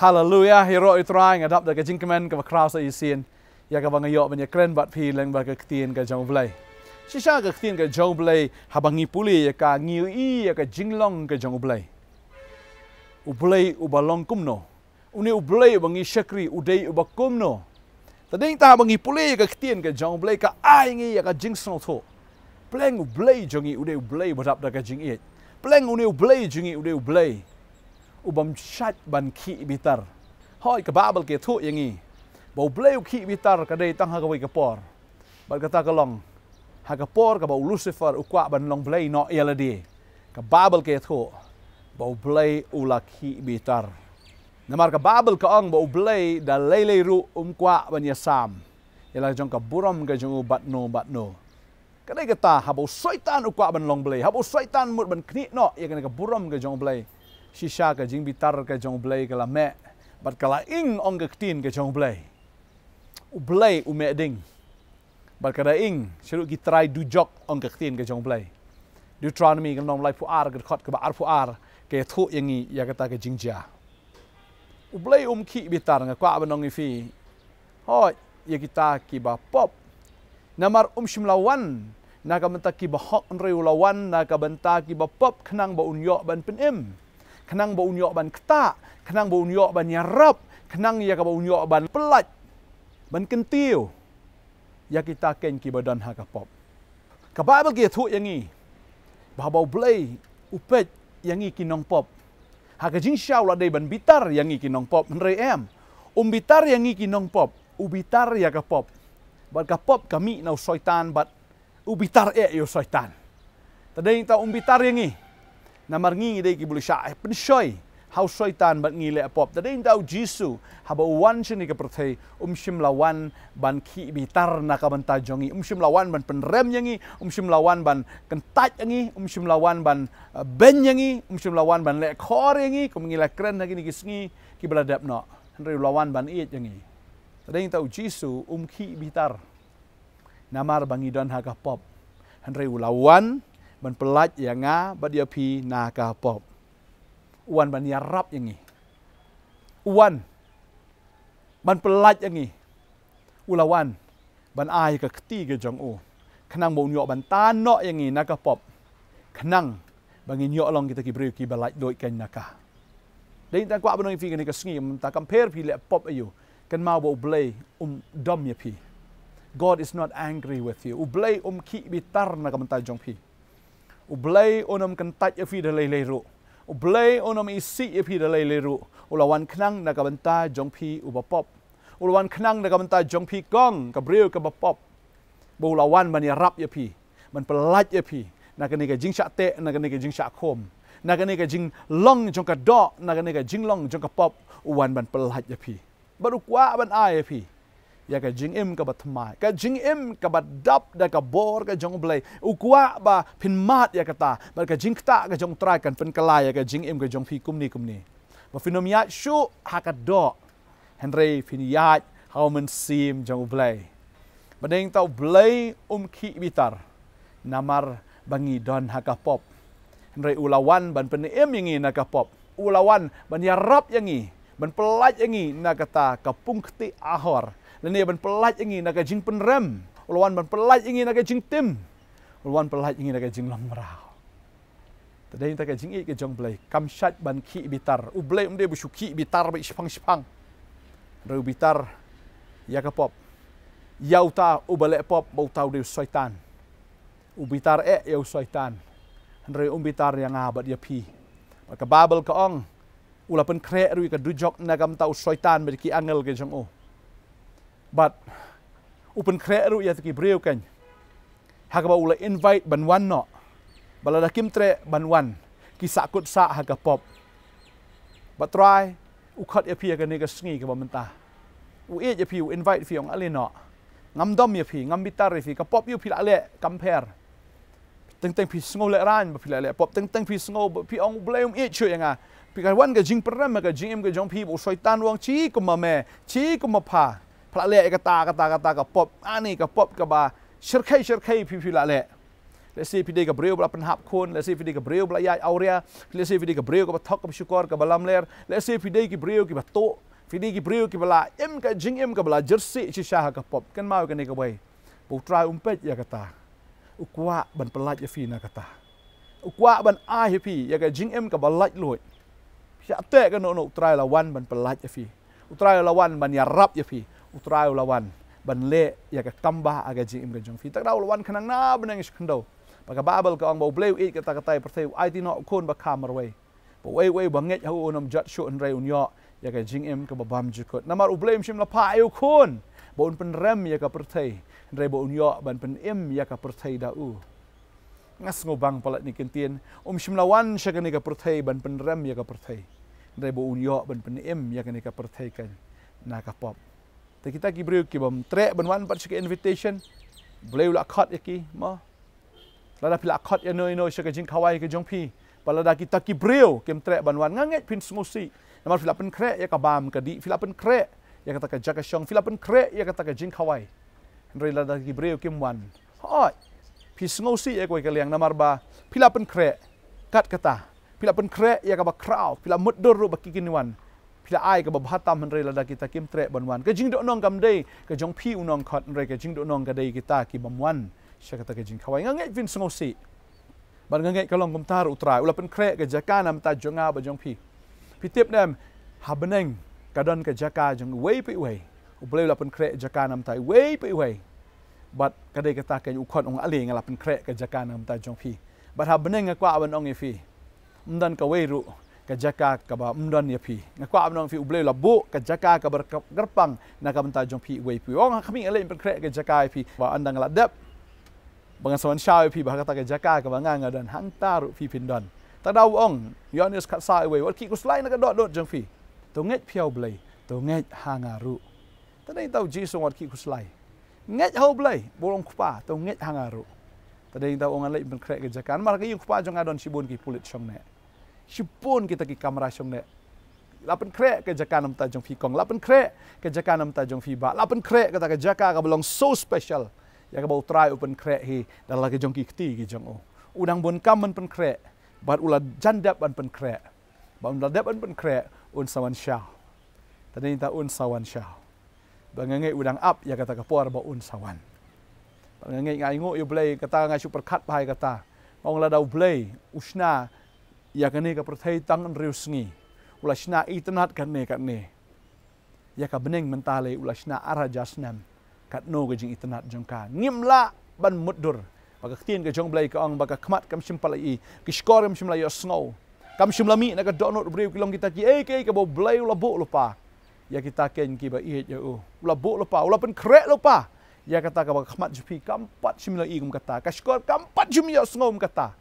Hallelujah. Hi roi trying adap da ka jinkmen ka cross that you seen. Ya ka bang yop ben ya kren bat phi leng ba ka tien ka jong blai. Si sha ka tien ka jong blai ha bang puli ya ka ngi i ya ka jinglong ka jong blai. U blai u ba long kum no. U ni u blai bang i shakri u dei u ba kum no. Ta ding ta ha bang i puli ka tien ka jong blai ka ai ngi ya ka jing song tho. Pleng u blai jong i u dei u blai ba dap da ka jing i. Pleng u ni u blai jong i u dei u blai. อุบมชัดบันขีบิตรห้อยกับบาบลเกทุอย่างงี้บ่เบลวขีบิตรก็ได้ตั้งหากวิกปอร์บัดกระตากลองหากปอร์กับบ่ลูซิเฟอร์อุกว่าบันลองเบลนอเอลดีกับบาบลเกทุบ่เบลอุลักขีบิตรนมารกับบาบลกองบ่เบลดาเลเลรุอุมกว่าบันยาซามเอลาจงกับบุรอมกับจงอุบัดโนบัดโนก็ได้กระตาหาบ่ซอยตานอุกว่าบันลองเบลหาบ่ซอยตานมุดบันคนิเนาะอย่างนี้กับบุรอมกับจงเบล shisha ka jing bitar ka jong blay ka la me but kala ing ong ka tin ka jong blay u blay u me ding but kala ing shiru ki try du jok ong ka tin ka jong blay deuteronomy ka nom lai pu ar ka khot ka ba ar pu ar ke thu yangi ya ka ta ka jing ja u blay um ki bitar nga kwa ba nong fi ho ya kita ki ba pop namar um shimlawan na ka menta ki hok nre u lawan na benta ki pop kenang ba un yo ban kenang bau nyok ban ketak, kenang bau nyok ban nyarap, kenang ya bau nyok ban pelat, ban kentiu. Ya kita ken ki badan ha kapop. Kapab ki thu yang ni. Babau blai upet yang ni kinong pop. Ha ka jing syau dei ban bitar yang ni kinong pop menre em. Um bitar yang ni kinong pop, ubitar ya kapop. Ba kapop kami nau syaitan bat ubitar e yo syaitan. Tadi kita umbitar yang ni na marngi dei ki bulu sha eh, pen shoy how shaitan bat ngi le apop da dei dau jisu ha ba wan shini ke prothe um shim la ban ki bi tar na ka ban ta jongi um shim la ban pen rem yangi um shim la ban ken tat yangi um shim la ban uh, ben yangi um shim la ban le khor yangi kum ngi la kren lagi ni ki sngi ki bladap no ri la ban iet yangi da dei dau jisu um ki bi tar namar bangi don ha ka pop Henry lawan มันปลัดอย่างงาบัดยพีนากาปอบอ้วนบันยารับอย่างงี้อ้วนมันปลัดอย่างงี้อุลาวันบันอายกับตีกับจองโอขนังบ่งยอบันตาเนาะอย่างงี้นากาปอบขนังบางินยอลองกิตกิบริกิบลัดโดยกันนากาดิ้นตากว่าบนอฟีกันกสงีมันตากัมเพรพีและปอบอยู่กันมาบ่บลัยอุมดอมยพี God is not angry with you. Ublay um ki bitar na kamenta jong pi. Ublay onam kentat ya fi dalai leru. Ublay onam isi ya fi dalai leru. Ulawan kenang na benta jong pi uba pop. Ulawan kenang na benta jong pi gong ka brio pop. Bu ulawan mani rap ya pi. Man pelat ya pi. Naga kene jing syak te na kene jing syak kom. Na kene jing long jong ka do na kene jing long jong ka pop. Uwan man pelat ya pi. Baru kwa ban ai ya pi ya ka jing im ka ba thma ka jing im ka ba dap da ka bor ka jong blai u kwa ba phin mat ya ka ta ba ka jing ta ka jong tra kan pen kala ya ka jing im ka jong phi kum ni kum ni ba phin nom ya shu ha ka do henry phin ya ha man sim jong blai ba ding tau blai um ki bitar namar bangi don ha ka pop henry ulawan ban pen im ya ngi na ka pop ulawan ban ya rap yangi ban pelat yangi na kata kapung ti ahor Lan ni ban pelat ingin nak jing penrem. Ulwan ban pelaj ingin nak jing tim. Ulwan pelaj ingin nak jing lang merau. Tadi tak kajing ik kejong belai. Kamsyat ban ki bitar. Ublai umde busuki bitar ba ispang-ispang. Rau bitar. Ya ke pop. Ya uta ubalik pop. Ba utau dia suaitan. Ubitar e ya suaitan. Rau umbitar yang abad ya pi. maka babel ke ong. Ulapun krek rui ke dujok nagam tau suaitan. Ba ki angel kejong oh but upun kreeru ya tuki breu kan haga ba invite ban wan no bala da kim tre ban wan ki sakut sa haga pop but try u khat ya pi ga ne ga singi ga menta u e ya pi u invite fi ong ale no ngam dom ya pi ngam bitar fi ka pop yu pi ale compare teng teng pi singo le ran ba pi ale pop teng teng pi singo ba pi ong blame e chu ya nga pi ga wan ga jing pram ga jing im ga jong pi bo shaitan wang chi ku ma me chi ku ma pa ละเละกตากตากตากปบอันนี้กปบกบาเชิดเคยเชิดเคยพิพิละเละเลสีพิดีกับเรียวบลาเป็นหับคนเลสีพิดีกับเรียวบลายายเอาเรียเลสีพิดีกับเรียวกับทอกกับชุกอร์กับลำเลอร์เลสีพิดีกับเรียวกับโตพิดีกับเรียวกับลาเอ็มกับจิงเอ็มกับลาเจอร์ซีชิชากับปบกันมา่กันในกบไว้ปุตรายอุ้มเป็ดยากตาอุกวะบันปลาดยาฟีนากตาอุกวะบันอาฮิพียากจิงเอ็มกับบลาดลอยชาเตะกันโนอุตรายละวันบันปลาดยาฟีอุตรายละวันบันยารับยาฟี utrai ulawan ban le ya ke kamba aga ji imre jong fi takra ulawan kanang na benang is kendo baga babel ka ang bau blew it kata kata per tai i di not kon ba kamar way but way way ba ngeh ho onom jat shot and rayon ya ya ke jing im ke ba bam ji ko namar u blame shim la pa ayu kon ba un pen rem ya ke per tai rai ba un ya ban pen im ya ke per tai da u ngas ngobang palat ni kentien um shim lawan shakani ka perthai ban pen rem ya ka perthai rebo un yo ban pen im ya ka ni ka perthai kan na ka pop tak kita ki beri ki bom trek benuan pat sikit invitation. Boleh ulak khat ya ki ma. Lada pilak khat ya no no sikit jing kawai ya, ke jong pi. Balada kita ki beri ki trek benuan ngangit pin smusi. Namar filapen kre ya ka bam ka di filapen kre ya kata ka jaka syong filapen kre ya kata ka jing kawai. Ndri lada ki beri ki wan. Hoi. Pi smusi ya koi ke liang namar ba filapen kre kat kata. Pilapen kre ya ka ba crowd pilak mudur ro kini wan pila ai ka bhat tam han re la da ki ta kim tre ban ka jing do nong kam dei ka jong phi u nong khat re ka jing do nong ka dei ki ta ki bam wan ta ka jing khawai ngai vin sngo si ban ngai ka long kum tar utra u pen kre ka ja nam ta jong a ba jong phi phi tiep nem ha beneng ka dan ka ja jong wei pi wei u ble la pen kre ja nam ta wei pi wei but ka dei ka ta ka u khat ong ali ngala pen kre ka ja nam ta jong phi but ha beneng ka wa ban ong e phi ndan ka wei ru kajaka kabar mdon ya pi na kwa abnong fi ublay labu kajaka kabar gerpang na kam ta jong pi wei pi wong kami ale imper kre kajaka ya pi ba andang la dep bangan sawan sha ya pi ba kata kajaka kabar nga nga dan hantar fi pindon ta da wong yonis kat sai ya wei wal ki kus lain na dot dot jong fi to ngai pi ublay to ngai hangaru ta dai tau ji Song wal ki kus lain ngai ho blay bolong kupa to ngai hangaru ta dai tau ngale impen kre kajaka mar ka yung kupa jong adon sibun ki pulit chong ne shipun kita ki kamera shong ne lapen krek ke jaka nam ta fi kong lapen krek ke jaka nam ta fi ba lapen krek kata ke jaka ka belong so special ya ka bol try open krek hi dan lagi jong ki kti ki jong o oh. udang bon kam men pen kre bat ulat jandap ban pen kre ba ulat dap ban pen kre un sawan sha tadi ta un sawan sha bangenge udang up ya kata ka por ba un sawan bangenge ngai ngok yo ya play kata ngai super cut bai kata ong la dau play usna Ya Ia ni ka perthai tang an riu sengi. Ula shina i tenat kat ne kat ne. Ia ya ka beneng mentale ula shina arah jasnam. Kat no ke jing i tenat jengka. ban mudur. Baka ketien ke jong belai ke ang. Baka kemat kam simpala i. Ke shkor kam simpala ya sengau. Kam simpala na ka donut beriw kilong kita ki. Ei kei ka bau belai ula buk lupa. Ia ya kita ken ki ba ihet ya u. Ula buk lupa. Ula pen kerek lupa. Ia ya kata ka baka kemat jupi. Kam pat simpala i kum kata. Ka shkor kam pat jumi ya sengau kum Kata.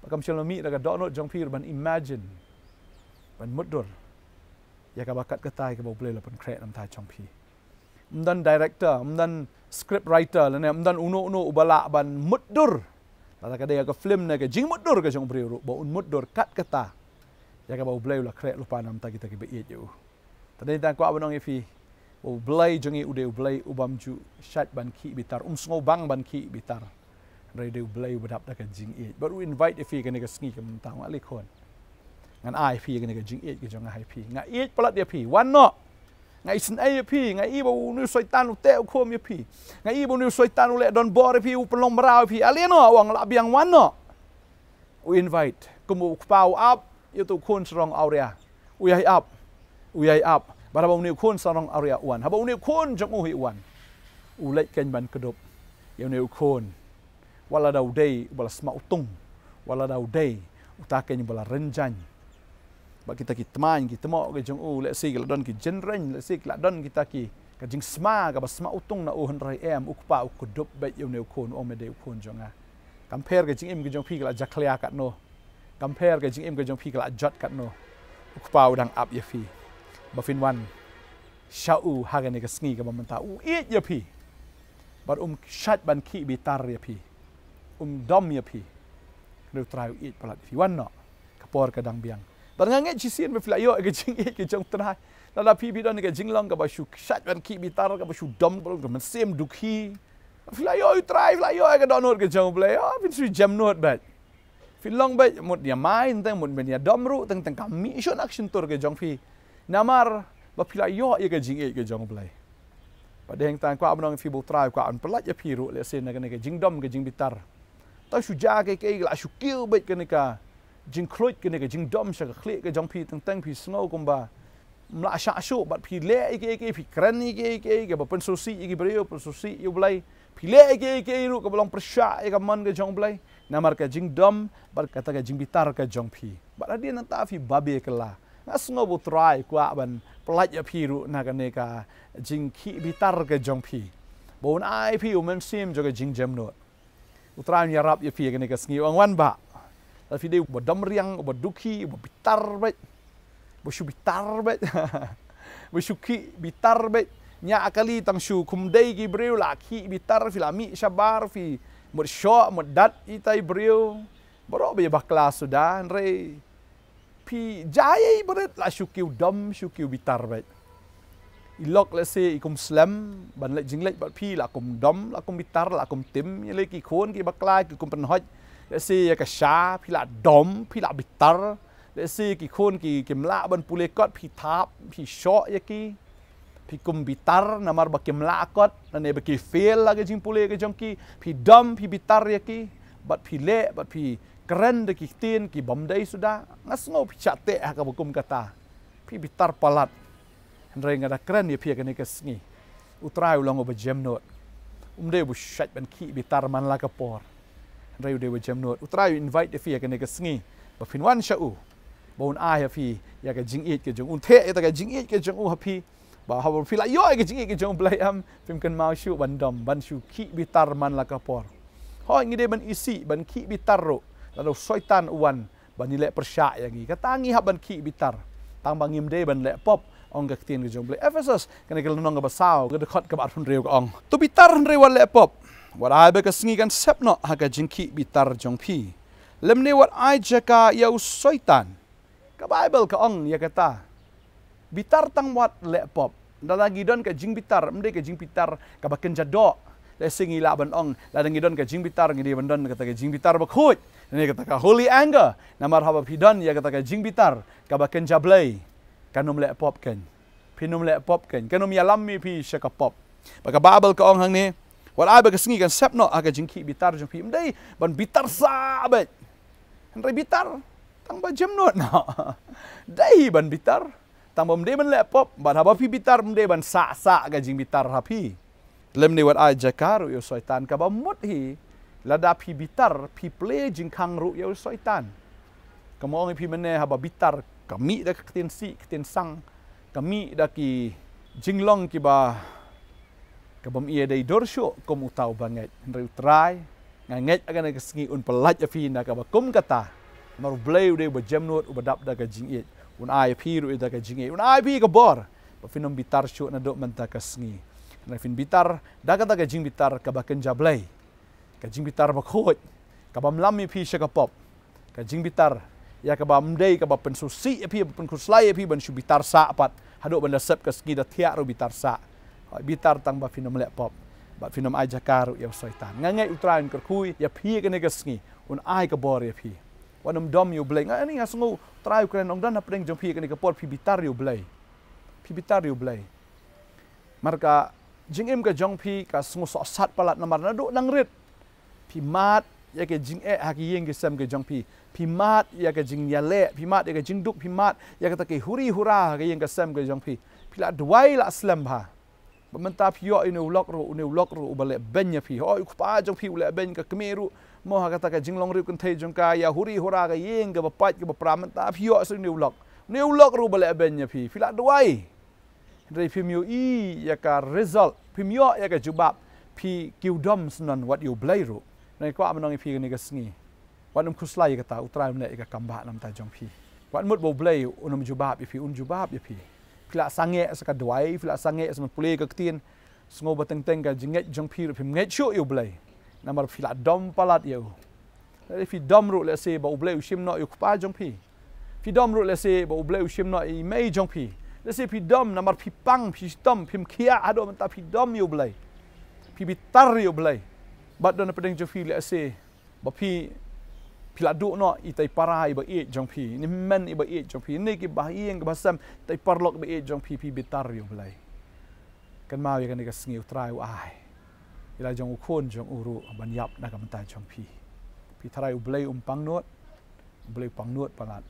Pak kamu cakap mik, dah download jong fir, ban imagine, ban mudur. Ya kau bakat ketai, kau boleh lapan create nam tai jong fir. director, mudan script writer, lene, lah mudan uno uno ubalak ban mudur. Ya lah tak ada yang kau film, kau jing mudur kau jong fir, bau un mudur kat ketah. Ya kau boleh lah kreat lupa nam kita kita iye jau. Tadi tak kau abang ifi. Bau belai jengi udah belai ubamju syait syat ban ki bitar um bang ban ki bitar. รดิวเบลยระดับกันจิงเอ็ดบัดวินไวต์ฟีกันในกสกีกับมันต่างอะไรคนงั้นไอพีกันในกจิงเอ็ดกจะงไอพีงั้เอ็ดปลัดเดียพีวันเนาะงั้อีสันไอพีงั้อีบูนิวสไซตันุเตอคมยพีงั้อีบูนิวสไซตันุเลดอนบอร์พีอุปนลมราพีอะไรเนาะวังลับยังวันเนาะอุอินไวต์กุมอุปาวอัพยตุคุนสรองอาเรียอุยไออัพอุยไออัพบาราบูนิวคุนสรองอาเรียอวนฮาบูนิคนจงอุยอวนอุเลกันบันกระดบยเนิวคน wala da udai bala sma utung wala da udai utake ni bala renjan ba kita ki tman ki temo ke jung u le si ke don ki jenren le si ke don kita ki ka jing sma ka sma utung na uhen rai em ukpa ukudup ba yone ukon o mede ukon jonga compare ke jing im ke jong pi ka jaklia ka no compare ke jing im ke jong pi ka jot ka no ukpa udang up ye fi ba fin wan shau hagane ke sngi ka ba menta u oh, ye ye fi ba um shat ban ki bitar ye fi อุ้มดอมเมียพีเราตรายอีกประหลัดฟิวันเนาะกระปอร์กระดังเบียงตอนนั้นเงี้ยชีเซียนไปฟลายโยกับจิงเอกับจงตรายแล้วเราพี่พี่ดอนกับจิงลองกับบัชุชัดวันขี้บิตาร์กับบัชุดอมปลุกกับมันเซมดุขีฟลายโยตรายฟลายโยกับดอนนวดกับจงเปลยอ๋อฟินสุดเจมนวดแบบฟินลองแบบหมดเนี่ยไม้ตั้งหมดเนี่ยดอมรู้ตั้งแต่กามิชันอักษรตัวกับจงฟีนามาร์บัฟลายโยกับจิงเอกับจงเปลยประเด็นต่างกว่าอันนั้นฟีบุตรายกว่าอันเปลัดยาพีรู้เลยเซนกันในกับจิงดอมกับจิงบิตาร์ tak shuja ke ke la shu kill bit ke nika jing kloit ke nika jing dom sha khle ke jong phi tang tang phi snow kum mula mla sha shu bat phi le ke ke phi kran ni ke ke ke ba pen so si ke bre yo so si yo blai le ke ke ru ka long man ke jong blai na ke jing dom bar kata ta ke jing bitar ke jong phi ba ra di na ta phi ba be ke la nga snow bu try ku ban pla ya phi ru na ka jing ki bitar ke jong phi bon ai phi u sim jo jing jem no utrai ni ya rap ye pia gane ka sngi wang wan ba la fi de bo dam riang bo duki bo bitar ba bo shu bitar ba bo shu ki bitar ba nya akali tang shu kum dei gi breu la ki bitar fi la mi shabar fi mur sho mur dat i tai breu bro be ya ba klas sudah re pi jai bo la shu ki dam shu ki bitar ba อีล็อกเลสเซอีกุมสแลมบันเลจิงเล็กบัดพี่ละกุมดอมละกุมบิตาร์ละกุมติมยังเล็กกี่คนกี่บักไลกี่กุมเป็นหอยเลสเซอีกัชาพี่ละดอมพี่ละบิตาร์เลสเซอกี่คนกี่กิมละบันปุเลกอดพี่ทับพี่ชอยังกี่พี่กุมบิตาร์นามาร์บักกิมละกอดนั่นเองบักกิเฟลละกจิงปุเลกจงกี่พี่ดอมพี่บิตาร์ยังกี่บัดพี่เล่บัดพี่เกรนเด็กกี่ตีนกี่บอมได้สุดางั้นงูพี่ชัดเตะกับบุกุมกะตาพี่บิตาร์ปลัด rei ngada kran ye phia kane kasngi utrai ulong ob jemnot umde bu shat ban ki bi tar man la ka por rei de bu jemnot utrai invite phia kane kasngi ba fin wan sha u ba un ai phi ya ka jing eet ke jong un the ya ta ka jing eet ke jong u ha phi ba ha bu phila yo ke jing eet ke jong blai am fim kan mau shu ban dom ban shu ki bi tar man la ka por ho ngi de ban isi ban ki bi tar ro la do soitan wan ban ni le persha ya ngi ka tangi ha ban ki bi tar tang bangim de ban le pop องกักทีนกจงเลเอฟเฟซัสกันเกลนองกับสาวก็ดคอดกับอารมณ์เรียวกองตัวบิตาร์นเรียวเล็ปปว่าไอเบกสิงกันเซปโนฮักจิงคีบิตาร์จงพีเลมเนวัดไอเจกายาวซอยตันกับไบเบิลกับองยากตาบิตาร์ตั้งวัดเล็ปปดังนั้นกิดอนกับจิงบิตาร์ไม่ได้กับจิงบิตาร์กับกันจัดดอกและสิงีลาบันองดังนั้นกิดอนกับจิงบิตาร์กิดีบันดอนกับตากับจิงบิตาร์บักฮุดนี่กับตากับฮอลลี่แองเกอร์นามาร์ฮับบิดอนยากับตากับจิงบิตาร์กับกันจับเลยกันนมเละปอบกันพี่นมเละปอบกันกันนมยาลัมมีพี่เชกปอบปากบาเบลก็องหังนี้วันอายเบกสิงกันเซบเนาะอากาจิงคีบิตาร์จงพี่มได้บันบิตาร์ซาเบกฮันรีบิตาร์ตั้งบันเจมโนดเนาะได้บันบิตาร์ตั้งบันได้บันเละปอบบันฮับพี่บิตาร์มได้บันซาซาอากาจิงบิตาร์ฮับพี่เลมเนวันอายจักรุโยสอยตันกับบัมุดฮีระดับพี่บิตาร์พี่เพลจิงคังรุโยสอยตันกับมองพี่มันเนี่ยฮับบิตาร์ kami dah ketin si ketin sang kami dah ki jinglong ki ba kabam ia dai dorsho kom utau banget ndri try nganget agan ke sengi un pelat ya fi nda kaba kom kata mar blay ude ba jemnot u badap da ka jing it un ai pi ru da ka jing it un ai pi ka bor ba finom bitar sho na do menta ka sengi na fin bitar da ka da ka jing bitar ka ba kenja blay ka jing bitar ba khot kabam lam mi pi sha ka pop ka jing bitar ยากบ่มเดียกบ่เป็นสุสีพี่เป็นคุสไลพี่บันชูบิตาร์สะปัดฮัดอบันดาเซบกัสกีดาเทียรูบิตาร์สะบิตาร์ตังบ่ฟินอมเล็ปอบบ่ฟินอมไอจักการุยาสอยตานงั้นไงอุตรายนกระคุยยาพี่กันเนกัสกีอุนไอกบ่อรีพี่วันนุ่มดอมอยู่เบลงั้นนี่ฮัสงูตรายุกรนองดันฮับเร่งจงพี่กันเนกปอดพี่บิตาร์อยู่เบลพี่บิตาร์อยู่เบลมารกาจิงเอ็มกับจงพี่กับสงูสอสัตพลัดนมารนัดดูนังริดพี่มาดยากจิงเอฮักยิงกิสมกิจงพีพิมาตยากจิงยาเลพิมาตยากจิงดุกพิมาตยากตะกิฮุรีฮุราฮักยิงกิสมกิจงพีพิลาดไวละสลัมฮาบัมตาพิยออินุลอกรุอินุลอกรุอุบะเลเบญยพีฮออุคปาจงพีอุเลเบญกะกเมรุมอฮักตะกิจิงลองริกุนเทจงกายาฮุรีฮุรากะยิงกะบะปัดกะบะปรามันตาพิยอสุนิวลอกนิวลอกรุบะเลเบญยพีพิลาดไวรีพิมยูอียากะรีซอลพิมยอยากะจุบับพีกิวดอมสนันวัตยูเบลรู nai kwa manong phi ni ga sngi wan um ga ta utra um le ga kamba nam ta jong phi wan mut bo blai unum ju bab phi un ju bab phi kla sange as ka dwai kla sange as man pule ga ktin sngo ba teng teng ga jinget jong phi phi nge chu yu blai namar phi la dom palat yu le phi dom ru le se ba u blai u shim no yu kpa jong phi phi dom ru le se ba u blai u shim no i mei jong phi le se phi dom namar phi pang phi dom phi mkhia adom ta phi dom yu blai phi bitar yu blai but don't pretend to feel like say but pi pila do no i tai para i ba e jong pi ni men i ba e jong pi ni ki ba i eng ba sam tai parlok ba e jong pi pi bitar yo lai kan ma wi kan ga sngi try ai ila jong khon jong uru ban yap na kam tai jong pi pi tharai u blai um pang not blai pang not palat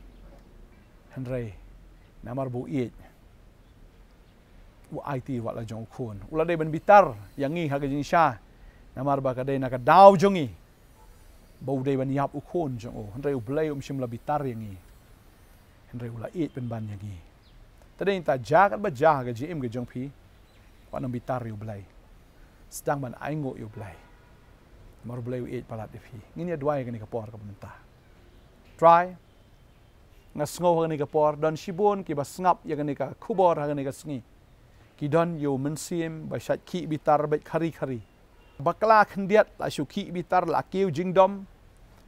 han rei na mar bu e u ai ti wa la jong khon u la dai ban bitar yang ngi ha ga Emar ba kadai nak dau jongi. Bau dai ban yap ukon jong o. Hendai u blai um simla bitar yang ni. Hendai ula it ben ban yang kan ni. Tadi ni ta jaga ba jaga ke GM ke jong pi. Wan um bitar yu blai. Sedang ban aingo yu blai. Mar blai u it palat defi. Ngini dua yang ni ke por ke pemerintah. Try. Nga sngoh ke ni ke por don sibun ki ba sngap yang ni ke kubor ha ke ni ke sngi. Ki don yu mensim ba syat ki bitar ba kari-kari bakla khandiat la shuki bitar la kiu jingdom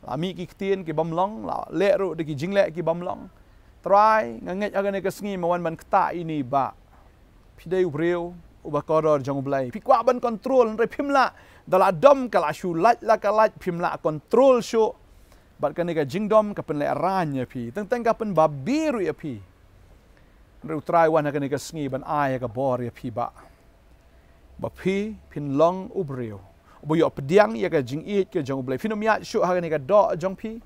la mi ki ktien ki bamlong la le ru de ki jingle ki bamlong try ngangej agane ke sngi mawan man kta ini ba pidai ubreu uba koror jang ublai pi kwa ban control re phimla dala dom kala shu lat la kala phimla control shu bat kane ke jingdom ka pen le ran ye pi teng teng ka pen babiru ye pi re utrai wan agane ke sngi ban ai ka bor ye pi ba ba pin long ubrio bo yo pdiang ya ga jing i ke jong ble phinom ya shu ha ga do jong phi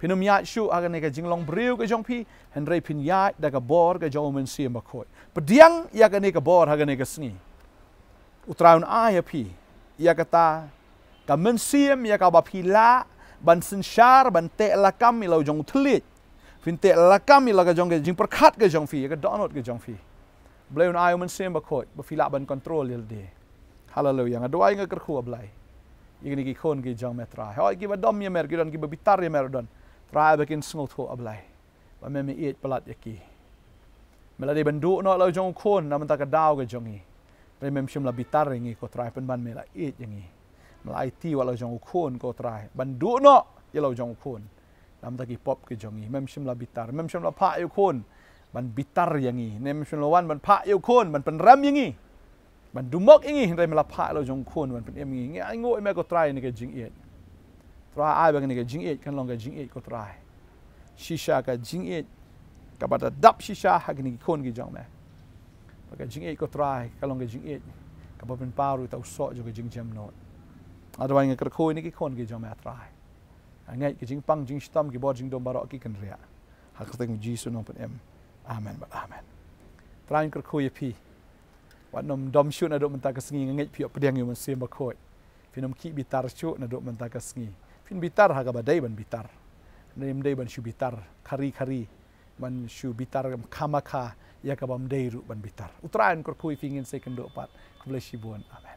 phinom ya shu ha ga jing long brio ke jong pi. Henry re phin ya da ga bor ga jong men si ma khoi pdiang ya ga ne ga bor ha ga ne sni utraun a ya phi ya ga ta ga men si em ya ga ba phi la ban sin shar ban te la kam mi lo jong thlit phin te la kam mi la ga jong ge jing par ke ge pi. phi ga donot ge jong phi Blayun ayo men sembah kot. Bafila ban kontrol yel de. Haleluya. Nga doa inga kerku ablay. Ikan iki kon ki jang metra. Ha iki ba dom ya mer ki don ki bitar ya mer don. Tra ba kin smooth ho ablay. Ba me me eat palat yaki. Mela de bandu no lo jong kon na mentaka dau ga jongi. Pre mem shim la bitar ingi ko tra pen ban mela eat yangi. Mela IT wa lo jong kon ko tra. Bandu no ya lo jong kon. Lam ta ki pop ki jongi. Mem shim la bitar. Mem shim la pa yu kon. มันบิตรอย่างงี้ในมชลวันมันพระเอวคนมันเป็นรำอย่างงี้มันดูมกอย่างงี้เรามาพระเราจงคนมันเป็นเอ็มงี้เงี้ยงูไอ้แม่ก็ตรายในกจิงเอ็ดตรายไอ้แบบนี้กจิงเอ็ดกันลองกจิงเอ็ดก็ตรายชิชากจิงเอ็ดกับแบดับชิชาหากนี่คนกี่จังแม่กจิงเอ็ดก็ตรายกันลองกจิงเอ็ดกับเป็นปารุตเอาสอจงกจิงเจมโนอาตัวเองก็คุยนี่กี่คนกี่จังแม่ตรายอันเงี้ยกจิงปังจิงสตัมกี่บอจิงดมบารอกี่กันเรียหากสติงจีสุนงเป็นเอ็ม Amen, but Amen. Brian Kerkoya P. What num dom shoot, I don't want to take a singing and get you up putting you and see my bitar shoot, I don't want to take a bitar, I got a day when bitar. Name day when she bitar, kari kari. When she bitar, kamaka, ya day root ban bitar. Utra and Kerkoya P. in second dope part. Bless Amen.